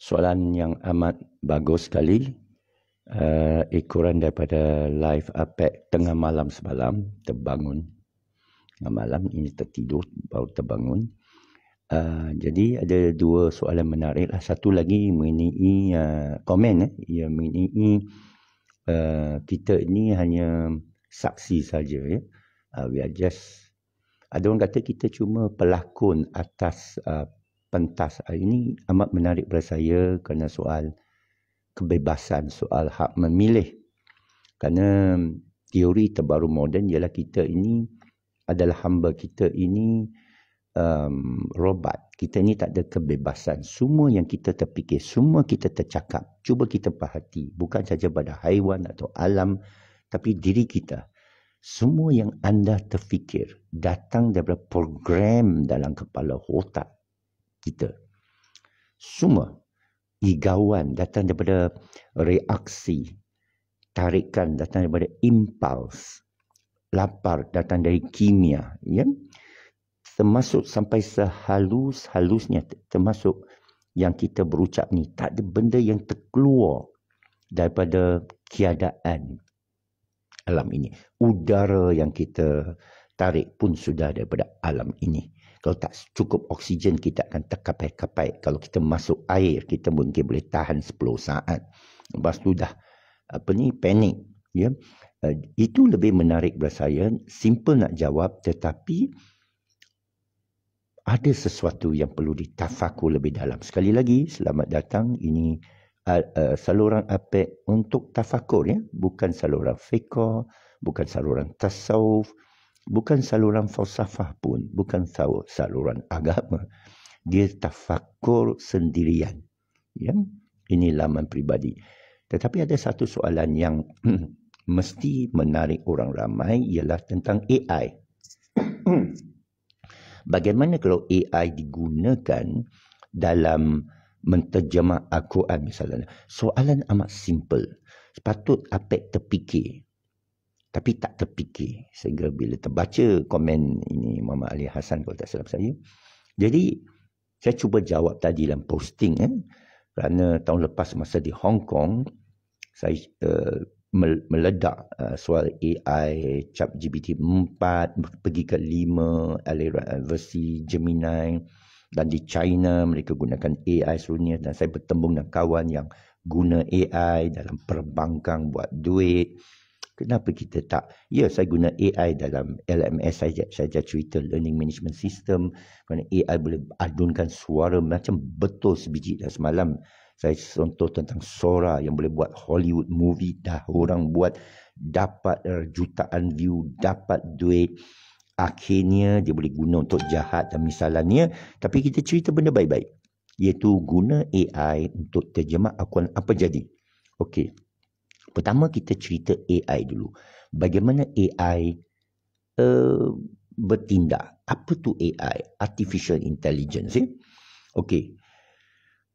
soalan yang amat bagus sekali. Uh, ikuran daripada live APEC tengah malam semalam terbangun. Tengah malam ini tertidur baru terbangun. Uh, jadi ada dua soalan menarik. lah. Satu lagi mengenai uh, komen. Eh? Ya, mengenai uh, kita ini hanya saksi saja. Ya? Uh, we are just ada orang kata kita cuma pelakon atas uh, pentas. Ah, ini amat menarik pada saya kerana soal kebebasan, soal hak memilih. Kerana teori terbaru moden ialah kita ini adalah hamba kita ini um, robot. Kita ini tak ada kebebasan. Semua yang kita terfikir, semua kita tercakap, cuba kita perhati. Bukan saja pada haiwan atau alam, tapi diri kita. Semua yang anda terfikir datang daripada program dalam kepala otak kita. Semua igawan datang daripada reaksi, tarikan datang daripada impuls, lapar datang dari kimia, ya. Termasuk sampai sehalus-halusnya, termasuk yang kita berucap ni, tak ada benda yang terkeluar daripada keadaan alam ini. Udara yang kita tarik pun sudah daripada alam ini. Kalau tak cukup oksigen, kita akan terkapai-kapai. Kalau kita masuk air, kita mungkin boleh tahan 10 saat. Lepas tu dah apa ni, panik. Ya? Eh, itu lebih menarik buat saya. Simple nak jawab, tetapi ada sesuatu yang perlu ditafakur lebih dalam. Sekali lagi, selamat datang. Ini uh, uh, saluran APEC untuk tafakur. Ya? Bukan saluran fikir, bukan saluran tasawuf bukan saluran falsafah pun, bukan saluran agama. Dia tafakur sendirian. Ya? Ini laman pribadi. Tetapi ada satu soalan yang mesti menarik orang ramai ialah tentang AI. Bagaimana kalau AI digunakan dalam menterjemah Al-Quran misalnya? Soalan amat simple. Sepatut apa terfikir tapi tak terfikir sehingga bila terbaca komen ini Muhammad Ali Hasan kalau tak salah saya jadi saya cuba jawab tadi dalam posting kan. kerana tahun lepas masa di Hong Kong saya uh, meledak uh, soal AI cap GPT 4 pergi ke 5 versi Gemini dan di China mereka gunakan AI seluruhnya dan saya bertembung dengan kawan yang guna AI dalam perbankan buat duit Kenapa kita tak? Ya, saya guna AI dalam LMS saja. Saya ajar cerita learning management system. Mana AI boleh adunkan suara macam betul sebiji dah semalam. Saya contoh tentang Sora yang boleh buat Hollywood movie dah orang buat dapat eh, jutaan view, dapat duit. Akhirnya dia boleh guna untuk jahat dan misalannya. Tapi kita cerita benda baik-baik. Iaitu guna AI untuk terjemah akuan apa jadi. Okey, Pertama kita cerita AI dulu. Bagaimana AI uh, eh, bertindak? Apa tu AI? Artificial intelligence. Eh? Okey.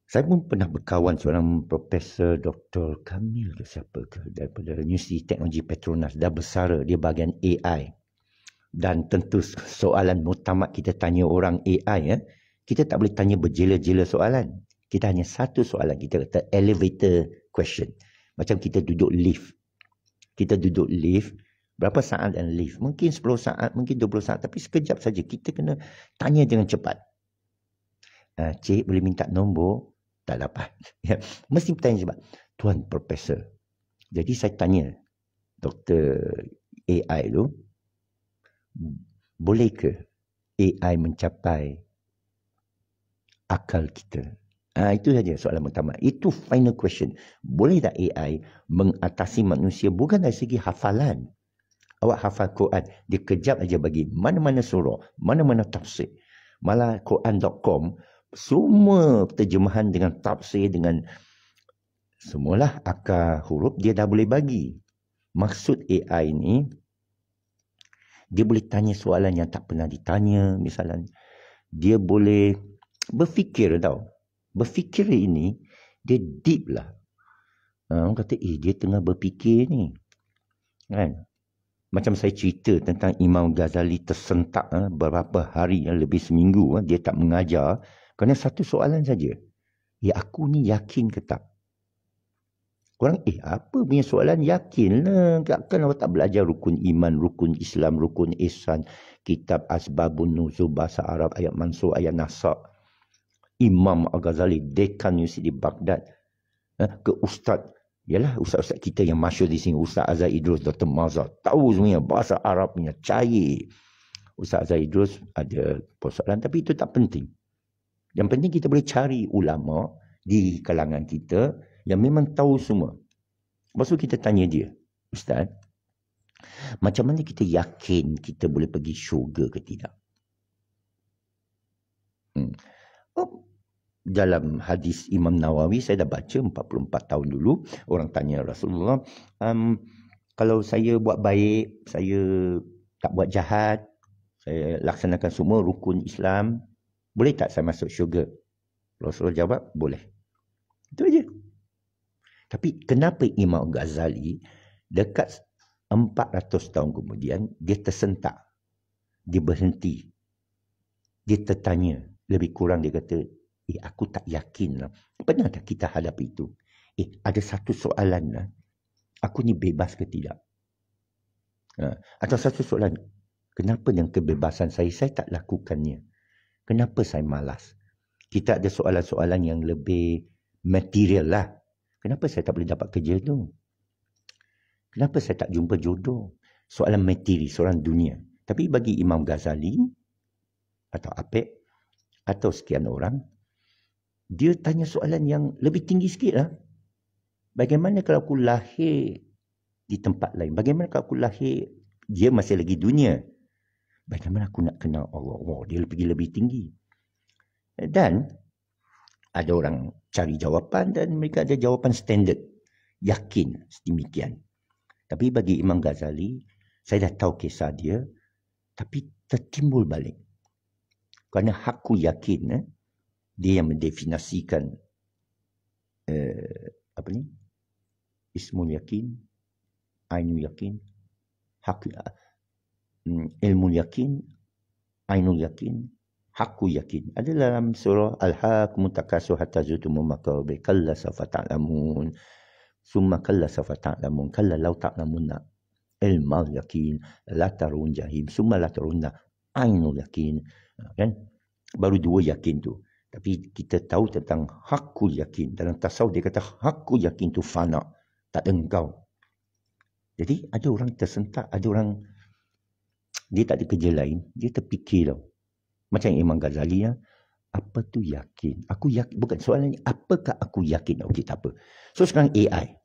Saya pun pernah berkawan seorang Profesor Dr. Kamil ke siapa ke daripada Universiti Teknologi Petronas dah bersara dia bahagian AI. Dan tentu soalan mutamat kita tanya orang AI ya. Eh? Kita tak boleh tanya berjela-jela soalan. Kita hanya satu soalan. Kita kata elevator question. Macam kita duduk lift. Kita duduk lift. Berapa saat dan lift? Mungkin 10 saat, mungkin 20 saat. Tapi sekejap saja kita kena tanya dengan cepat. Uh, cik boleh minta nombor? Tak dapat. Ya. Mesti bertanya cepat. Tuan Profesor. Jadi saya tanya Dr. AI tu. Boleh ke AI mencapai akal kita? Ah itu saja soalan pertama. Itu final question. Boleh tak AI mengatasi manusia bukan dari segi hafalan? Awak hafal Quran, dia kejap aja bagi mana-mana surah, mana-mana tafsir. Malah Quran.com semua terjemahan dengan tafsir dengan semualah akar huruf dia dah boleh bagi. Maksud AI ni dia boleh tanya soalan yang tak pernah ditanya, misalnya dia boleh berfikir tau berfikir ini dia deep lah. Ha, orang kata, eh dia tengah berfikir ni. Kan? Macam saya cerita tentang Imam Ghazali tersentak ha, berapa hari yang ah, lebih seminggu ha, dia tak mengajar. Kerana satu soalan saja. Ya aku ni yakin ke tak? Korang, eh apa punya soalan? Yakin lah. Takkan awak tak belajar rukun iman, rukun Islam, rukun ihsan, kitab Asbabun Nuzul, bahasa Arab, ayat Mansur, ayat Nasak. Imam Al-Ghazali, dekan universiti di Baghdad, eh, ke ustaz, ialah ustaz-ustaz kita yang masyur di sini, Ustaz Azhar Idrus, Dr. Mazhar, tahu semuanya bahasa Arab punya cair. Ustaz Azhar Idrus ada persoalan, tapi itu tak penting. Yang penting kita boleh cari ulama di kalangan kita yang memang tahu semua. Lepas tu kita tanya dia, Ustaz, macam mana kita yakin kita boleh pergi syurga ke tidak? Hmm. Oh, dalam hadis Imam Nawawi saya dah baca 44 tahun dulu orang tanya Rasulullah um, kalau saya buat baik saya tak buat jahat saya laksanakan semua rukun Islam boleh tak saya masuk syurga Rasulullah jawab boleh itu aja tapi kenapa Imam Ghazali dekat 400 tahun kemudian dia tersentak dia berhenti dia tertanya lebih kurang dia kata Eh, aku tak yakin lah. Pernah tak kita hadap itu? Eh, ada satu soalan lah. Aku ni bebas ke tidak? Ha. Atau satu soalan. Kenapa yang kebebasan saya, saya tak lakukannya? Kenapa saya malas? Kita ada soalan-soalan yang lebih material lah. Kenapa saya tak boleh dapat kerja tu? Kenapa saya tak jumpa jodoh? Soalan materi, soalan dunia. Tapi bagi Imam Ghazali, atau Apek, atau sekian orang, dia tanya soalan yang lebih tinggi sikit lah. Bagaimana kalau aku lahir di tempat lain? Bagaimana kalau aku lahir, dia masih lagi dunia? Bagaimana aku nak kenal Allah? Wow, dia pergi lebih tinggi. Dan ada orang cari jawapan dan mereka ada jawapan standard. Yakin sedemikian. Tapi bagi Imam Ghazali, saya dah tahu kisah dia. Tapi tertimbul balik. Kerana aku yakin, eh, dia yang mendefinisikan uh, eh, apa ni ismul yakin ainul yakin hak uh, hmm, ilmu yakin ainul yakin hakku yakin ada dalam surah al-haq mutakasu hatta zutumu makarubi kalla safa ta'lamun summa kalla safa ta'lamun kalla law ta'lamunna ilmal yakin la tarun jahim summa la tarunna ainul yakin ha, kan baru dua yakin tu tapi kita tahu tentang hakul yakin. Dalam tasawuf dia kata hakul yakin tu fana. Tak ada engkau. Jadi ada orang tersentak, ada orang dia tak ada kerja lain, dia terfikir tau. Macam Imam Ghazali ya, apa tu yakin? Aku yakin, bukan soalan ni. apakah aku yakin? Okey, tak apa. So sekarang AI.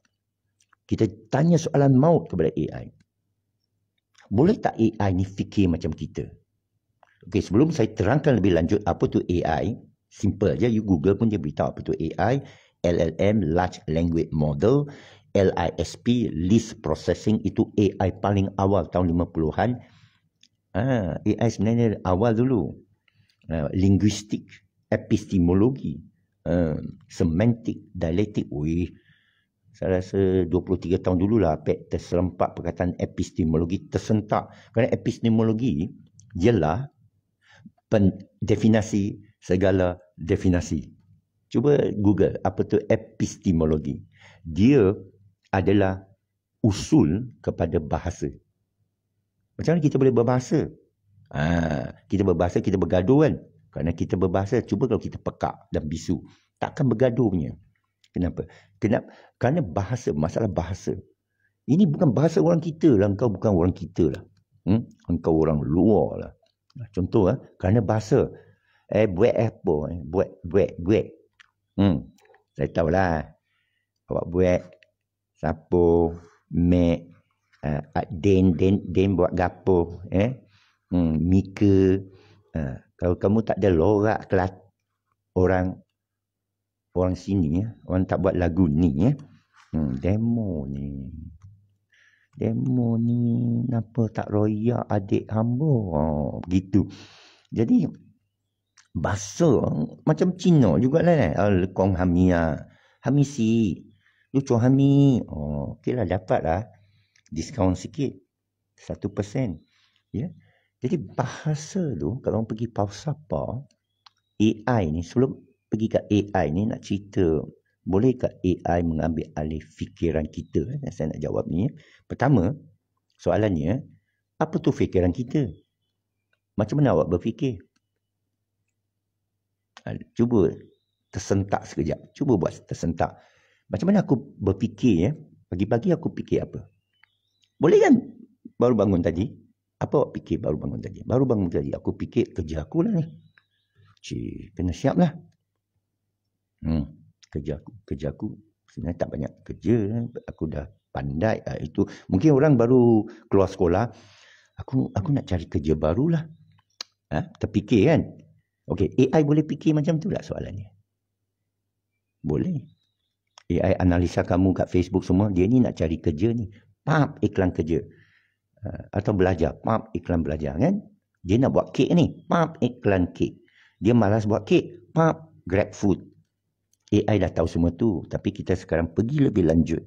Kita tanya soalan maut kepada AI. Boleh tak AI ni fikir macam kita? Okey, sebelum saya terangkan lebih lanjut apa tu AI, simple je you google pun dia beritahu apa tu AI LLM large language model LISP list processing itu AI paling awal tahun 50-an ah AI sebenarnya awal dulu uh, linguistik epistemologi uh, semantik dialectic we saya rasa 23 tahun dulu lah pek terselempak perkataan epistemologi tersentak. Kerana epistemologi ialah definasi segala definasi. Cuba Google apa tu epistemologi. Dia adalah usul kepada bahasa. Macam mana kita boleh berbahasa? Ha, kita berbahasa, kita bergaduh kan? Kerana kita berbahasa, cuba kalau kita pekak dan bisu. Takkan bergaduh punya. Kenapa? Kenapa? Kerana bahasa, masalah bahasa. Ini bukan bahasa orang kita lah. Engkau bukan orang kita lah. Hmm? Engkau orang luar lah. Contoh lah. Kerana bahasa. Eh buat apa? Eh, buat buat buat. Hmm. Saya tahu lah. Awak buat sapu, mek, uh, den den den buat gapo, eh? Hmm, mika. Uh, kalau kamu tak ada lorak kelat orang orang sini ya, orang tak buat lagu ni eh, Hmm, demo ni. Demo ni kenapa tak royak adik hamba? Oh, begitu. Jadi bahasa macam Cina juga lah eh. Al ah, Kong Hamia. Ah. Hamisi. Lucu Hami. Oh, okay lah dapat lah. Diskaun sikit. Satu persen. Ya. Jadi bahasa tu kalau pergi pausapa AI ni sebelum pergi kat AI ni nak cerita boleh ke AI mengambil alih fikiran kita? Eh? Saya nak jawab ni. Eh? Pertama, soalannya, apa tu fikiran kita? Macam mana awak berfikir? Kan? cuba tersentak sekejap. Cuba buat tersentak. Macam mana aku berfikir ya? Pagi-pagi aku fikir apa? Boleh kan baru bangun tadi? Apa awak fikir baru bangun tadi? Baru bangun tadi aku fikir kerja aku lah ni. Cik, kena siap lah. Hmm, kerja aku, kerja aku sebenarnya tak banyak kerja. Aku dah pandai lah itu. Mungkin orang baru keluar sekolah. Aku aku nak cari kerja barulah. Ha? Terfikir kan? Okey, AI boleh fikir macam tu tak soalannya. Boleh. AI analisa kamu kat Facebook semua, dia ni nak cari kerja ni. Pap, iklan kerja. Ah, atau belajar. Pap, iklan belajar kan? Dia nak buat kek ni. Pap, iklan kek. Dia malas buat kek. Pap, grab food. AI dah tahu semua tu. Tapi kita sekarang pergi lebih lanjut.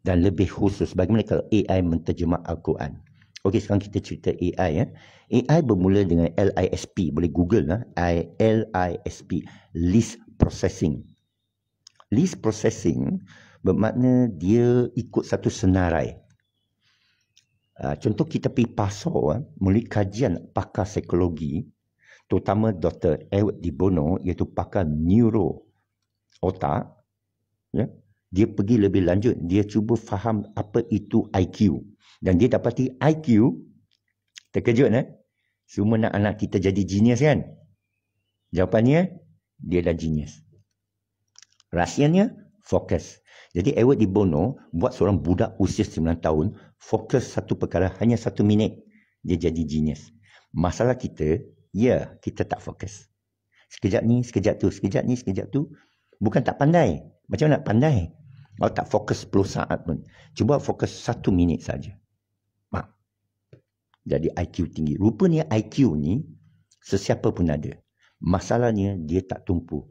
Dan lebih khusus. Bagaimana kalau AI menterjemah Al-Quran? Okey, sekarang kita cerita AI. Eh. AI bermula dengan LISP. Boleh Google. lah. I I L S P, List Processing. List Processing bermakna dia ikut satu senarai. Ah, contoh kita pergi pasal, eh, ah, melalui kajian pakar psikologi, terutama Dr. Edward Di Bono, iaitu pakar neuro otak, ya, dia pergi lebih lanjut. Dia cuba faham apa itu IQ. Dan dia dapati IQ Terkejut eh Semua nak anak kita jadi genius kan Jawapannya Dia dah genius Rahsianya Fokus Jadi Edward de Bono Buat seorang budak usia 9 tahun Fokus satu perkara Hanya satu minit Dia jadi genius Masalah kita Ya kita tak fokus Sekejap ni sekejap tu Sekejap ni sekejap tu Bukan tak pandai Macam nak pandai kalau tak fokus 10 saat pun. Cuba fokus satu minit saja jadi IQ tinggi. Rupanya IQ ni sesiapa pun ada. Masalahnya dia tak tumpu.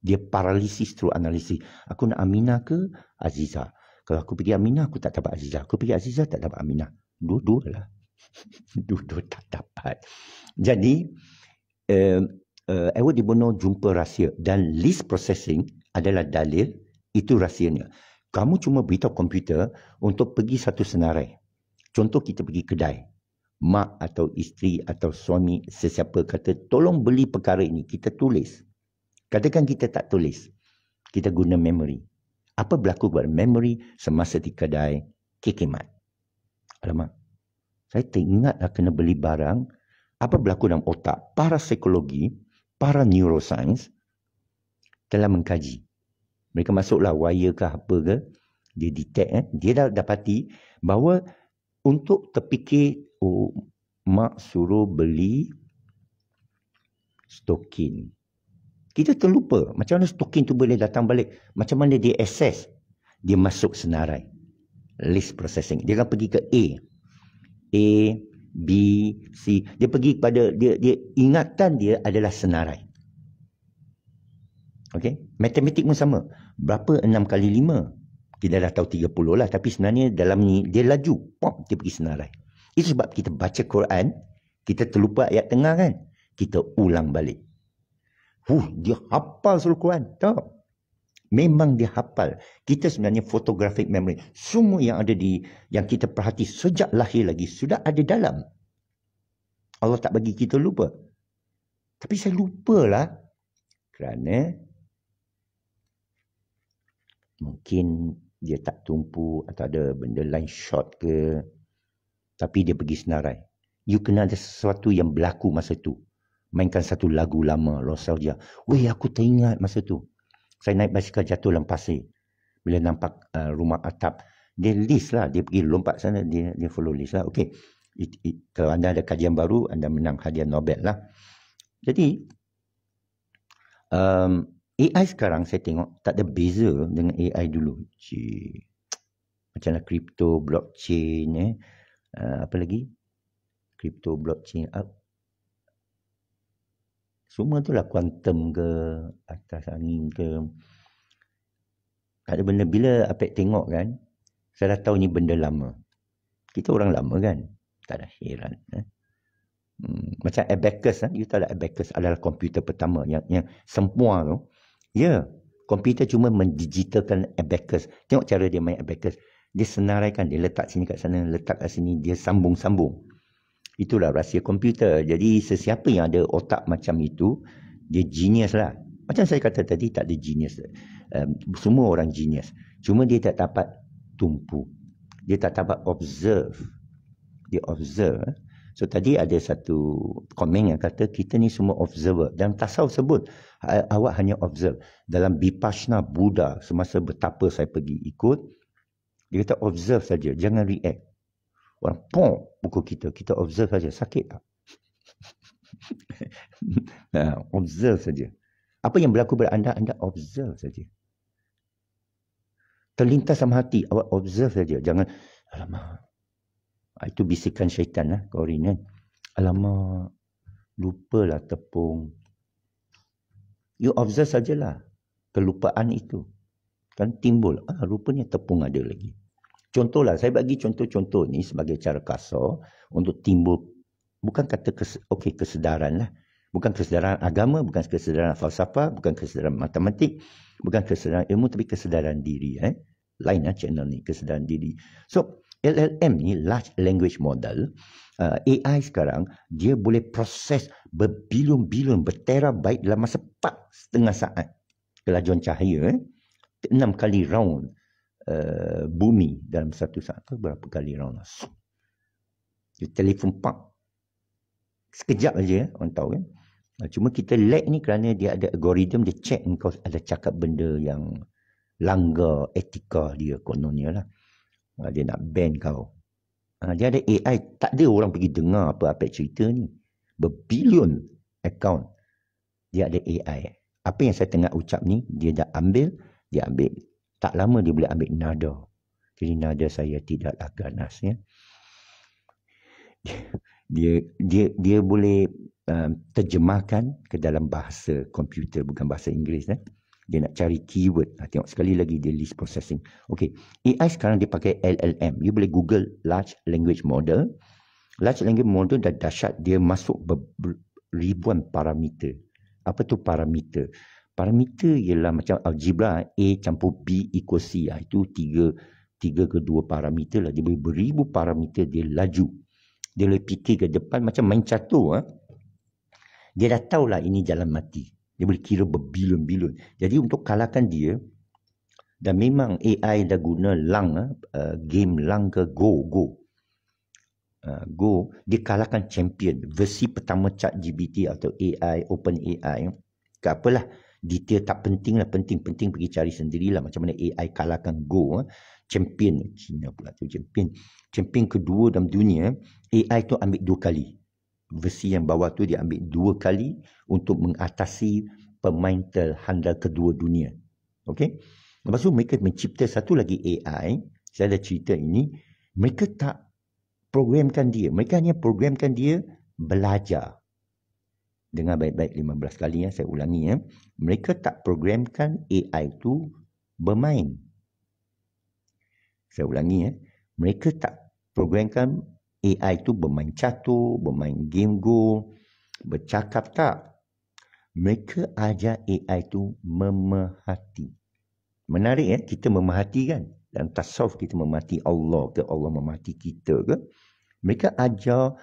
Dia paralisis through analisis. Aku nak Aminah ke Aziza? Kalau aku pergi Aminah, aku tak dapat Aziza. Aku pergi Aziza, tak dapat Aminah. Dua-dua lah. Dua-dua tak dapat. Jadi, uh, uh, Edward de jumpa rahsia. Dan list processing adalah dalil itu rahsianya. Kamu cuma beritahu komputer untuk pergi satu senarai. Contoh kita pergi kedai mak atau isteri atau suami sesiapa kata tolong beli perkara ini kita tulis katakan kita tak tulis kita guna memory apa berlaku kepada memory semasa di kedai kikimat alamak saya teringat nak lah kena beli barang apa berlaku dalam otak para psikologi para neuroscience telah mengkaji mereka masuklah wire ke apa ke dia detect eh? dia dah dapati bahawa untuk terfikir oh, mak suruh beli stokin. Kita terlupa macam mana stokin tu boleh datang balik. Macam mana dia access. Dia masuk senarai. List processing. Dia akan pergi ke A. A, B, C. Dia pergi kepada, dia, dia ingatan dia adalah senarai. Okay? Matematik pun sama. Berapa 6 kali 5? Kita dah tahu 30 lah. Tapi sebenarnya dalam ni, dia laju. Pop, dia pergi senarai. Itu sebab kita baca Quran, kita terlupa ayat tengah kan? Kita ulang balik. Huh, dia hafal seluruh Quran. Tak. Memang dia hafal. Kita sebenarnya photographic memory. Semua yang ada di, yang kita perhati sejak lahir lagi, sudah ada dalam. Allah tak bagi kita lupa. Tapi saya lupalah. Kerana, mungkin dia tak tumpu atau ada benda lain short ke tapi dia pergi senarai. You kena ada sesuatu yang berlaku masa tu. Mainkan satu lagu lama, dia. Weh, aku teringat masa tu. Saya naik basikal jatuh dalam pasir. Bila nampak uh, rumah atap, dia list lah. Dia pergi lompat sana, dia, dia follow list lah. Okay. It, it, kalau anda ada kajian baru, anda menang hadiah Nobel lah. Jadi, um, AI sekarang saya tengok tak ada beza dengan AI dulu. Cik. Macamlah kripto, blockchain eh uh, apa lagi crypto blockchain up semua tu lah quantum ke atas angin ke tak ada benda bila Apek tengok kan saya dah tahu ni benda lama kita orang lama kan tak ada heran eh? hmm. macam abacus eh? you tahu lah abacus adalah komputer pertama yang, yang sempua tu ya yeah. komputer cuma mendigitalkan abacus tengok cara dia main abacus dia senaraikan dia letak sini kat sana letak kat sini dia sambung-sambung itulah rahsia komputer jadi sesiapa yang ada otak macam itu dia genius lah macam saya kata tadi tak ada genius um, semua orang genius cuma dia tak dapat tumpu dia tak dapat observe dia observe eh. So tadi ada satu komen yang kata kita ni semua observer. Dan tasawuf sebut awak hanya observe. Dalam Bipashna Buddha semasa betapa saya pergi ikut, dia kata observe saja, jangan react. Orang pom buku kita, kita observe saja, sakit tak? Ha, observe saja. Apa yang berlaku pada anda, anda observe saja. Terlintas sama hati, awak observe saja. Jangan, alamak. Ah, itu bisikan syaitan lah, Corinne. Kan? Alamak, lupalah tepung. You observe sajalah kelupaan itu kan timbul ah, rupanya tepung ada lagi contohlah saya bagi contoh-contoh ni sebagai cara kasar untuk timbul bukan kata kes, okay kesedaran lah bukan kesedaran agama bukan kesedaran falsafah bukan kesedaran matematik bukan kesedaran ilmu tapi kesedaran diri eh lain lah channel ni kesedaran diri so LLM ni large language model uh, ah, AI sekarang dia boleh proses berbilion-bilion bertera berterabyte dalam masa 4 setengah saat kelajuan cahaya eh? enam kali round uh, bumi dalam satu saat tu berapa kali round lah? dia telefon pak sekejap aja ya, orang tahu kan cuma kita lag ni kerana dia ada algoritma dia check engkau ada cakap benda yang langgar etika dia kononnya lah dia nak ban kau dia ada AI tak ada orang pergi dengar apa-apa cerita ni berbilion account dia ada AI apa yang saya tengah ucap ni dia dah ambil dia ambil tak lama dia boleh ambil nada jadi nada saya tidak ganas ya dia dia dia, dia boleh um, terjemahkan ke dalam bahasa komputer bukan bahasa Inggeris ya dia nak cari keyword nah, tengok sekali lagi dia list processing okey AI sekarang dia pakai LLM you boleh google large language model large language model dah dahsyat dia masuk ber, ribuan parameter apa tu parameter parameter ialah macam algebra A campur B equal C lah. itu tiga tiga ke dua parameter lah dia boleh beribu parameter dia laju dia boleh fikir ke depan macam main catur ha. dia dah tahulah ini jalan mati dia boleh kira berbilion-bilion jadi untuk kalahkan dia dan memang AI dah guna lang uh, game lang ke go go uh, go dia kalahkan champion versi pertama chat GBT atau AI open AI ke apalah lah detail tak penting lah penting penting pergi cari sendirilah macam mana AI kalahkan Go eh. champion China pula tu champion champion kedua dalam dunia eh. AI tu ambil dua kali versi yang bawah tu dia ambil dua kali untuk mengatasi pemain terhandal kedua dunia okey lepas tu mereka mencipta satu lagi AI saya ada cerita ini mereka tak programkan dia mereka hanya programkan dia belajar dengar baik-baik 15 kali ya saya ulangi ya mereka tak programkan AI tu bermain saya ulangi ya mereka tak programkan AI tu bermain catur bermain game go bercakap tak mereka ajar AI tu memahati menarik ya kita memahati kan dan tasawuf kita memahati Allah ke Allah memahati kita ke mereka ajar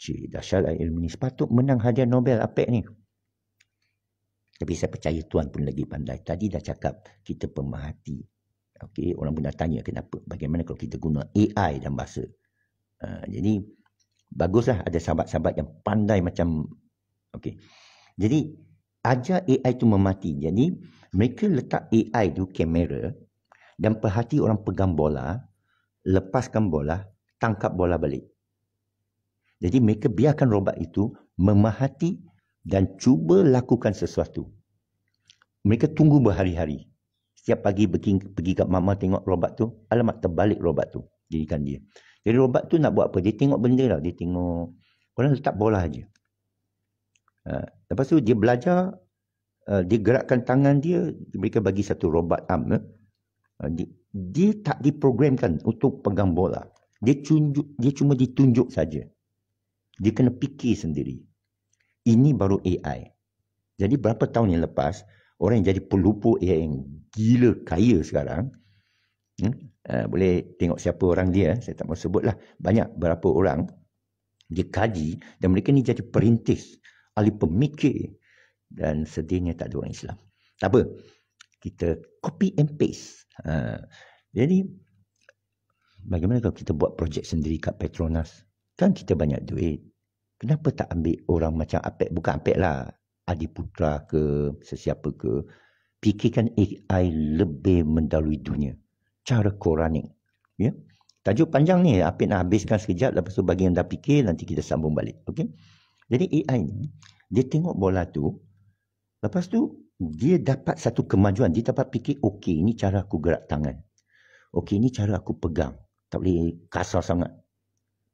Cik, dahsyat lah ilmu ni. Sepatut menang hadiah Nobel APEC ni. Tapi saya percaya tuan pun lagi pandai. Tadi dah cakap kita pemahati. Okey, orang pun dah tanya kenapa. Bagaimana kalau kita guna AI dalam bahasa. Uh, jadi, baguslah ada sahabat-sahabat yang pandai macam... Okey. Jadi, ajar AI tu memati. Jadi, mereka letak AI tu kamera dan perhati orang pegang bola, lepaskan bola, tangkap bola balik. Jadi mereka biarkan robot itu memahati dan cuba lakukan sesuatu. Mereka tunggu berhari-hari. Setiap pagi pergi, pergi kat mama tengok robot tu, alamat terbalik robot tu. Jadikan dia. Jadi robot tu nak buat apa? Dia tengok benda lah. Dia tengok orang letak bola aja. Ha. Lepas tu dia belajar, uh, dia gerakkan tangan dia, mereka bagi satu robot arm. Eh. Ha. Dia, dia tak diprogramkan untuk pegang bola. Dia, cunjuk, dia cuma ditunjuk saja. Dia kena fikir sendiri. Ini baru AI. Jadi berapa tahun yang lepas, orang yang jadi pelupa AI yang gila kaya sekarang, hmm, uh, boleh tengok siapa orang dia, eh, saya tak mahu sebutlah. Banyak berapa orang, dia kaji dan mereka ni jadi perintis, ahli pemikir dan sedihnya tak ada orang Islam. Tak apa, kita copy and paste. Uh, jadi, bagaimana kalau kita buat projek sendiri kat Petronas? Kan kita banyak duit kenapa tak ambil orang macam Apek? Bukan Apek lah. Adi Putra ke, sesiapa ke. Fikirkan AI lebih mendalui dunia. Cara Quranic. Ya? Tajuk panjang ni, Apek nak habiskan sekejap. Lepas tu bagi dah fikir, nanti kita sambung balik. Okay? Jadi AI ni, dia tengok bola tu. Lepas tu, dia dapat satu kemajuan. Dia dapat fikir, okay, ini cara aku gerak tangan. Okay, ini cara aku pegang. Tak boleh kasar sangat.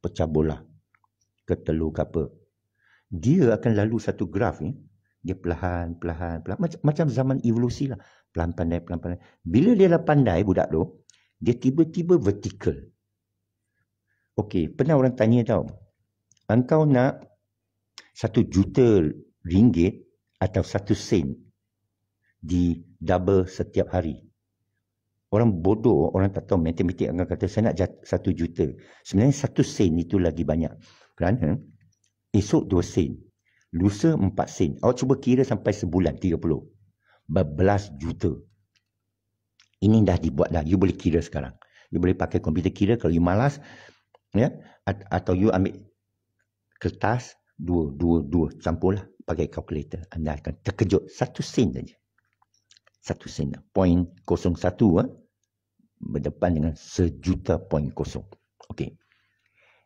Pecah bola ke telur ke apa. Dia akan lalu satu graf ni. Dia perlahan, perlahan, perlahan. Macam, macam zaman evolusi lah. Pelan pandai, pelan pandai. Bila dia lah pandai budak tu, dia tiba-tiba vertikal. Okey, pernah orang tanya tau. Engkau nak satu juta ringgit atau satu sen di double setiap hari. Orang bodoh, orang tak tahu matematik akan kata saya nak satu juta. Sebenarnya satu sen itu lagi banyak. Kerana esok 2 sen, lusa 4 sen. Awak cuba kira sampai sebulan 30. Berbelas juta. Ini dah dibuat dah. You boleh kira sekarang. You boleh pakai komputer kira kalau you malas. ya Atau you ambil kertas dua dua dua Campur lah pakai kalkulator. Anda akan terkejut. Satu sen saja. Satu sen. Point kosong satu. Ah, berdepan dengan sejuta point kosong. Okey.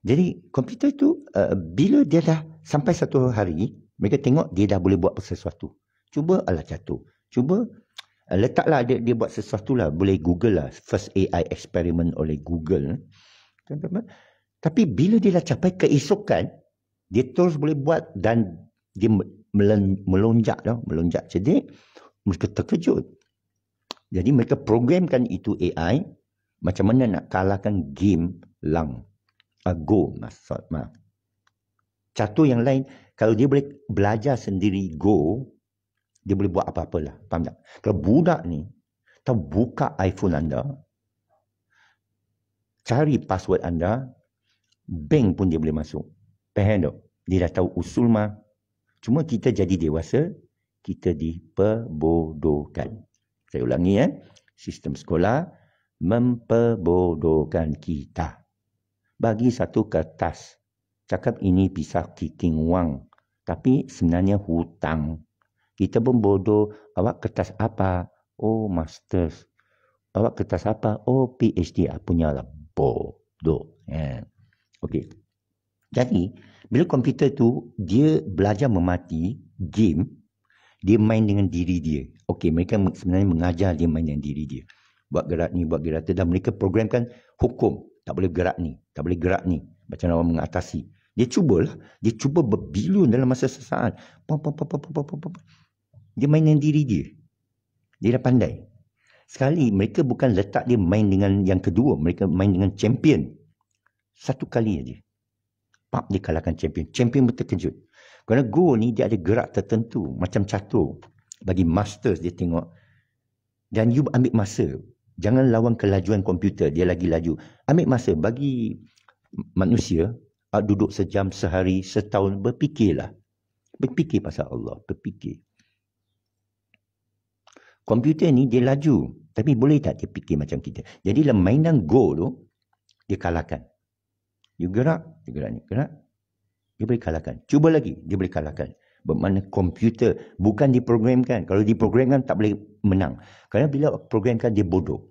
Jadi komputer itu uh, eh, bila dia dah sampai satu hari, mereka tengok dia dah boleh buat sesuatu. Cuba alat jatuh. Cuba uh, letaklah dia, dia buat sesuatu lah. Boleh Google lah. First AI experiment oleh Google. Eh. Teman-teman. Tapi bila dia dah capai keesokan, dia terus boleh buat dan dia melen, melonjak tau. Melonjak cedek. Mereka terkejut. Jadi mereka programkan itu AI macam mana nak kalahkan game lang uh, go maaf, maaf. Catur yang lain kalau dia boleh belajar sendiri go dia boleh buat apa-apalah. Faham tak? Kalau budak ni terbuka iPhone anda cari password anda bank pun dia boleh masuk. Faham tak? Dia dah tahu usul mah. Cuma kita jadi dewasa kita diperbodohkan. Saya ulangi ya. Eh? Sistem sekolah memperbodohkan kita bagi satu kertas. Cakap ini pisah kiting wang. Tapi sebenarnya hutang. Kita pun bodoh. Awak kertas apa? Oh, masters. Awak kertas apa? Oh, PhD. Apunya ah, lah. Bodoh. Yeah. Okey. Jadi, bila komputer tu dia belajar memati game, dia main dengan diri dia. Okey, mereka sebenarnya mengajar dia main dengan diri dia. Buat gerak ni, buat gerak tu. Dan mereka programkan hukum tak boleh gerak ni, tak boleh gerak ni. Macam mana orang mengatasi? Dia cubalah. Dia cuba berbilion dalam masa sesaat. Dia mainin diri dia. Dia dah pandai. Sekali mereka bukan letak dia main dengan yang kedua. Mereka main dengan champion. Satu kali aja. Pak dia kalahkan champion. Champion pun terkejut. Kerana Go ni dia ada gerak tertentu. Macam catur. Bagi masters dia tengok. Dan you ambil masa. Jangan lawan kelajuan komputer, dia lagi laju. Ambil masa bagi manusia ah, duduk sejam sehari setahun berfikirlah. Berfikir pasal Allah, berfikir. Komputer ni dia laju, tapi boleh tak dia fikir macam kita? Jadi dalam mainan go tu dia kalahkan. You gerak, dia gerak ni, gerak. Dia boleh kalahkan. Cuba lagi, dia boleh kalahkan. Bermakna komputer bukan diprogramkan. Kalau diprogramkan tak boleh menang. Kerana bila programkan dia bodoh.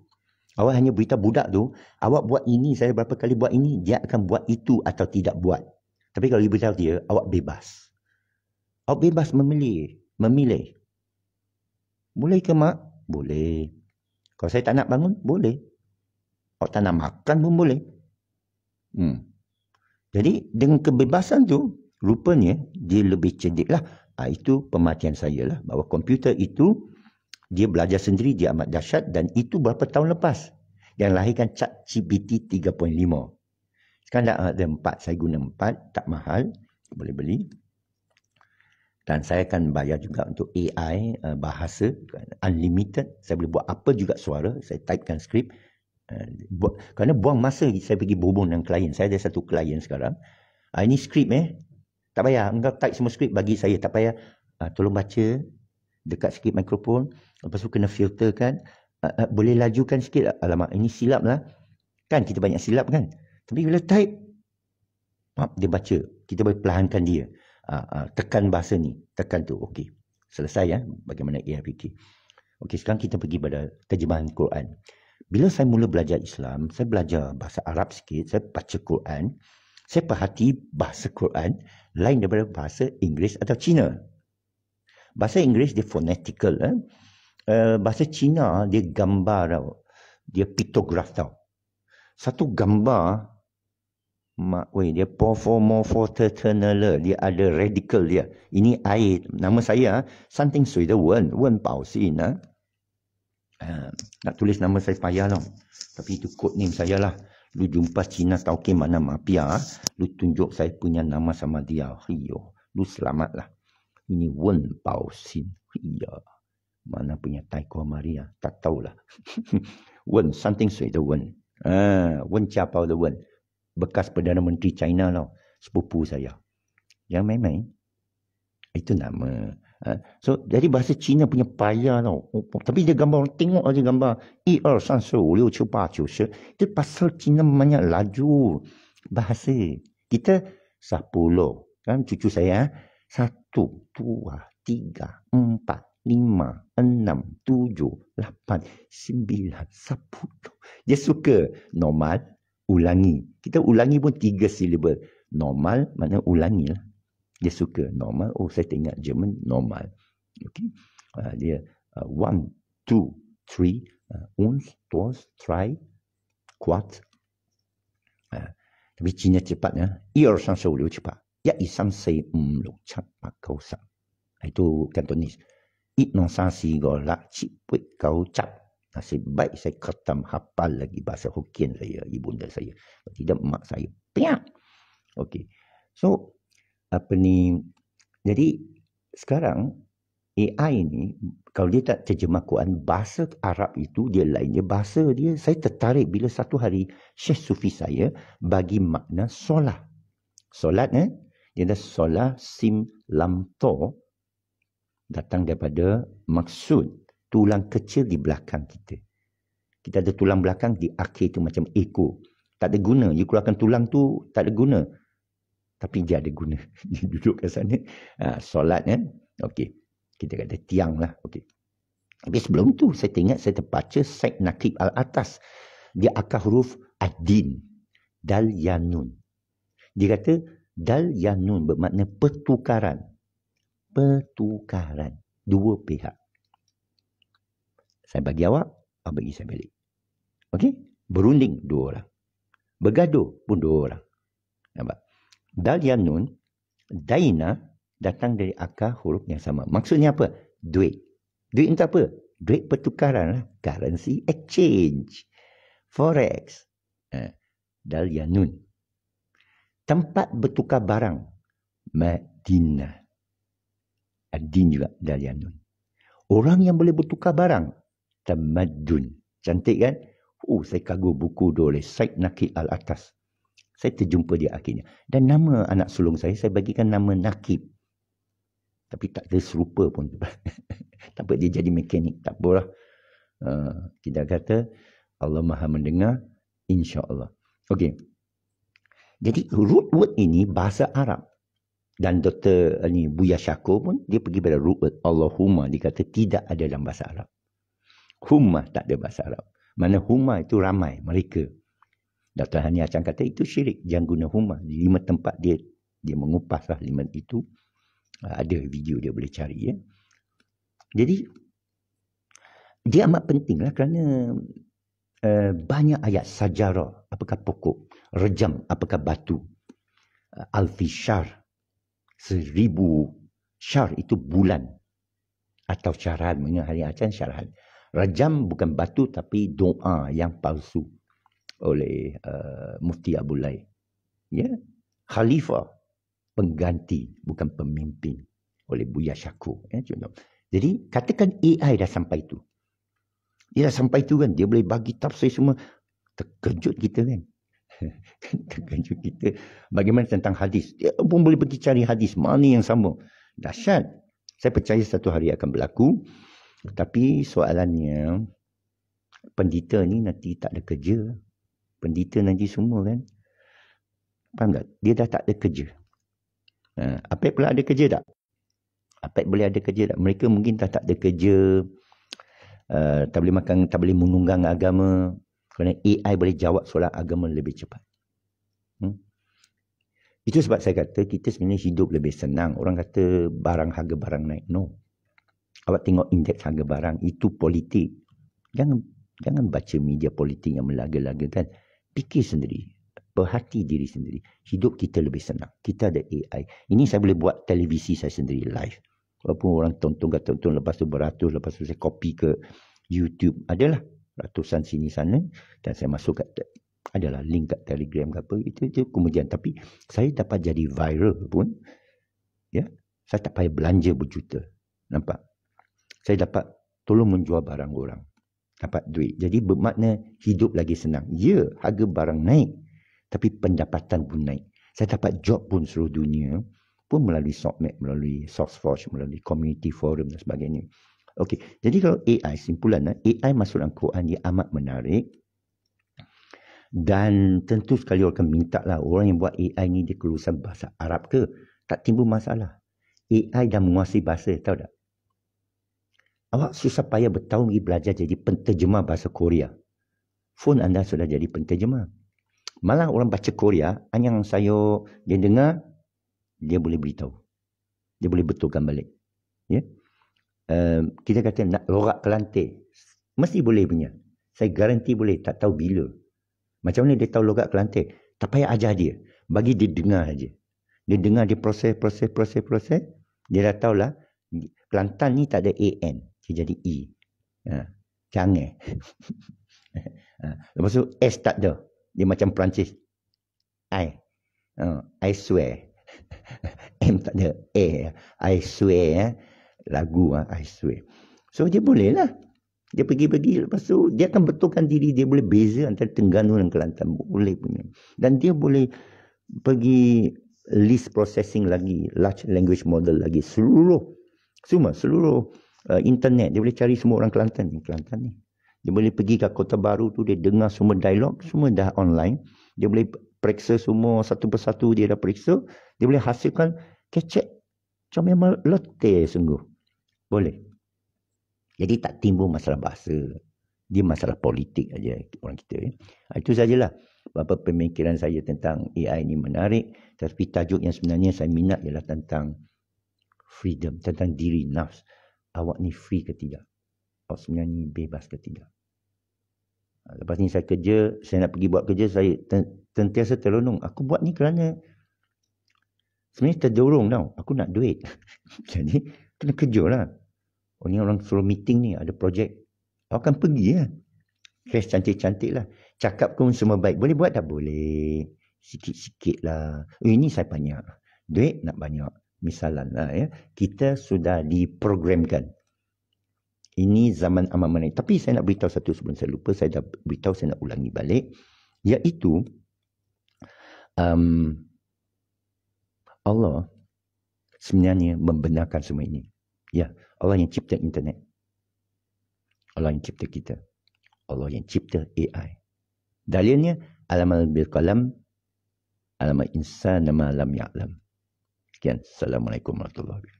Awak hanya berita budak tu, awak buat ini, saya berapa kali buat ini, dia akan buat itu atau tidak buat. Tapi kalau you beritahu dia, awak bebas. Awak bebas memilih. memilih. Boleh ke mak? Boleh. Kalau saya tak nak bangun, boleh. Awak tak nak makan pun boleh. Hmm. Jadi dengan kebebasan tu, rupanya dia lebih cerdik lah. Ha, ah, itu pematian saya lah. Bahawa komputer itu dia belajar sendiri dia amat dahsyat dan itu berapa tahun lepas yang lahirkan chat GPT 3.5 sekarang ada empat saya guna empat tak mahal boleh beli dan saya akan bayar juga untuk AI eh, bahasa unlimited saya boleh buat apa juga suara saya typekan skrip uh, kerana buang masa saya pergi berhubung dengan klien saya ada satu klien sekarang ah, ini skrip eh tak payah engkau type semua skrip bagi saya tak payah ah, tolong baca dekat skrip mikrofon Lepas tu kena filter kan. Uh, ah, uh, ah, boleh lajukan sikit. Alamak, ini silap lah. Kan kita banyak silap kan. Tapi bila type, mak, ah, dia baca. Kita boleh perlahankan dia. Uh, uh, tekan bahasa ni. Tekan tu. Okey. Selesai ya. Bagaimana AIPK. Okey, sekarang kita pergi pada terjemahan Quran. Bila saya mula belajar Islam, saya belajar bahasa Arab sikit. Saya baca Quran. Saya perhati bahasa Quran lain daripada bahasa Inggeris atau Cina. Bahasa Inggeris dia fonetikal Eh? Eh, bahasa Cina dia gambar tau. Dia pictograph tau. Satu gambar mak we dia performer dia ada radical dia. Ini air nama saya ah, something sui the wen wen bao si na. nak tulis nama saya payah tau. Tapi itu code name saya lah. Lu jumpa Cina tau ke mana mafia. Ah. Lu tunjuk saya punya nama sama dia. Hiyo. Lu selamat lah. Ini Wen Bao Xin. Hiyo mana punya Taiko Maria tak lah. Wen something sweet tu Wen. Ah, Wen Chiapao tu Wen. Bekas Perdana Menteri China tau. Sepupu saya. Yang main-main. Itu nama. Uh, so jadi bahasa Cina punya payah tau. Oh, oh, tapi dia gambar tengok aja gambar. 1 2 3 4 5 6 7 Itu pasal Cina banyak laju bahasa. Kita sepuluh kan cucu saya. Ha? satu 2 tiga empat lima, enam, tujuh, lapan, sembilan, sepuluh. Dia suka normal, ulangi. Kita ulangi pun tiga silabel Normal, mana ulangi lah. Dia suka normal. Oh, saya tengok Jerman, normal. Okay. Uh, ah, dia, uh, one, two, three, uh, uns, dos, try, quat. Uh, tapi Cina cepat ya. Ia orang sangsa cepat. Ya, isam say, um, lo, cat, pakau, sang. Itu kantonis. 一、二、三、四、五、六、七、八、九、十。Nah, sebaik saya khatam hafal lagi bahasa Hokkien saya, ibunda saya. tidak, mak saya. Piak! Okey. So, apa ni... Jadi, sekarang AI ni, kalau dia tak terjemah Quran, bahasa Arab itu dia lain je. Bahasa dia, saya tertarik bila satu hari Syekh Sufi saya bagi makna solat. Solat, eh? Dia dah solat sim lam to datang daripada maksud tulang kecil di belakang kita. Kita ada tulang belakang di akhir tu macam ekor. Tak ada guna. You keluarkan tulang tu tak ada guna. Tapi dia ada guna. Dia duduk kat sana. Ha, solat kan. Okey. Kita kata tiang lah. Okey. Tapi sebelum tu saya teringat saya terbaca Syed Nakib Al-Atas. Dia akar huruf Adin. Dal Yanun. Dia kata Dal Yanun bermakna pertukaran pertukaran dua pihak. Saya bagi awak, awak bagi saya balik. Okey? Berunding dua orang. Bergaduh pun dua orang. Nampak? Dalian daina datang dari akar huruf yang sama. Maksudnya apa? Duit. Duit itu apa? Duit pertukaran lah. Currency exchange. Forex. Eh. Tempat bertukar barang. Madinah dan din juga dari ya Orang yang boleh bertukar barang tamaddun. Cantik kan? Oh, saya kagum buku dia oleh Said Naki Al-Atas. Saya terjumpa dia akhirnya. Dan nama anak sulung saya, saya bagikan nama Nakib. Tapi tak ada serupa pun. tak apa, dia jadi mekanik. Tak apalah. Uh, ah, kita kata, Allah maha mendengar. InsyaAllah. Okey. Jadi, root word ini bahasa Arab dan doktor eh, ni Buya Syakur pun dia pergi pada ru'at Allahumma dia kata tidak ada dalam bahasa Arab. Humma tak ada bahasa Arab. Mana huma itu ramai mereka. Dr. Hani Hassan kata itu syirik. Jangan guna huma Di lima tempat dia dia mengupas lah lima itu. Eh, ada video dia boleh cari ya. Jadi dia amat penting lah kerana uh, banyak ayat sajarah apakah pokok, rejam apakah batu, uh, al-fishar seribu syar itu bulan atau syarhan mengenai hari acan syarhan rajam bukan batu tapi doa yang palsu oleh uh, mufti Abu Lai ya khalifah pengganti bukan pemimpin oleh Buya Syakur ya contoh jadi katakan AI dah sampai tu dia dah sampai tu kan dia boleh bagi tafsir semua terkejut kita kan terkejut kita bagaimana tentang hadis dia pun boleh pergi cari hadis mana yang sama dahsyat saya percaya satu hari akan berlaku tapi soalannya pendeta ni nanti tak ada kerja pendeta nanti semua kan faham tak dia dah tak ada kerja uh, ha, apa pula ada kerja tak apa boleh ada kerja tak mereka mungkin dah tak ada kerja uh, tak boleh makan tak boleh menunggang agama kerana AI boleh jawab soalan agama lebih cepat. Hmm? Itu sebab saya kata kita sebenarnya hidup lebih senang. Orang kata barang harga barang naik. No. Awak tengok indeks harga barang. Itu politik. Jangan jangan baca media politik yang melaga-laga kan. Fikir sendiri. berhati diri sendiri. Hidup kita lebih senang. Kita ada AI. Ini saya boleh buat televisi saya sendiri live. Walaupun orang tonton kata tonton lepas tu beratus. Lepas tu saya copy ke YouTube. Adalah ratusan sini sana dan saya masuk kat adalah link kat telegram ke apa itu itu kemudian tapi saya dapat jadi viral pun ya saya tak payah belanja berjuta nampak saya dapat tolong menjual barang orang dapat duit jadi bermakna hidup lagi senang ya harga barang naik tapi pendapatan pun naik saya dapat job pun seluruh dunia pun melalui SoftMap, melalui SourceForge, melalui Community Forum dan sebagainya. Okey, jadi kalau AI simpulan, eh, AI masuk dalam Quran dia amat menarik. Dan tentu sekali orang akan minta lah orang yang buat AI ni dia kelulusan bahasa Arab ke? Tak timbul masalah. AI dah menguasai bahasa, tahu tak? Awak susah payah bertahun pergi belajar jadi penterjemah bahasa Korea. Phone anda sudah jadi penterjemah. Malah orang baca Korea, anyang saya dia dengar, dia boleh beritahu. Dia boleh betulkan balik. Ya? Yeah? Ehm, kita kata nak rorak Kelantan mesti boleh punya saya garanti boleh tak tahu bila macam mana dia tahu logat Kelantan tak payah ajar dia bagi dia dengar aja dia dengar dia proses proses proses proses dia dah tahu lah Kelantan ni tak ada AN dia jadi E ha, canggih ha, lepas tu S tak ada dia macam Perancis I ha, I swear M tak ada A I swear ya lagu ah, I swear. So dia boleh lah. Dia pergi-pergi lepas tu dia akan betulkan diri dia boleh beza antara Tengganu dan Kelantan. Boleh punya. Dan dia boleh pergi list processing lagi, large language model lagi. Seluruh, semua seluruh uh, internet dia boleh cari semua orang Kelantan ni. Kelantan ni. Dia boleh pergi ke kota baru tu dia dengar semua dialog semua dah online. Dia boleh periksa semua satu persatu dia dah periksa. Dia boleh hasilkan kecek cuma memang letih sungguh. Boleh. Jadi tak timbul masalah bahasa. Dia masalah politik aja orang kita. Ya. Ah, itu sajalah. bapa pemikiran saya tentang AI ni menarik. Tapi tajuk yang sebenarnya saya minat ialah tentang freedom. Tentang diri, nafs. Awak ni free ke tidak? Awak sebenarnya ni bebas ke tidak? Ah, lepas ni saya kerja, saya nak pergi buat kerja, saya tentiasa terlonong. Aku buat ni kerana sebenarnya terdorong tau. Aku nak duit. Jadi, kena kerja lah. Oh, ni orang suruh meeting ni, ada projek. Awak akan pergi ya. Crash cantik-cantik lah. Cakap pun semua baik. Boleh buat tak? Boleh. Sikit-sikit lah. Oh, eh, ini saya banyak. Duit nak banyak. Misalan lah ya. Kita sudah diprogramkan. Ini zaman amat menarik. Tapi saya nak beritahu satu sebelum saya lupa. Saya dah beritahu, saya nak ulangi balik. Iaitu, um, Allah sebenarnya membenarkan semua ini. Ya, Allah yang cipta internet. Allah yang cipta kita. Allah yang cipta AI. Dalilnya, alamal bil kalam, alamal insan nama alam ya'lam. Sekian. Assalamualaikum warahmatullahi wabarakatuh.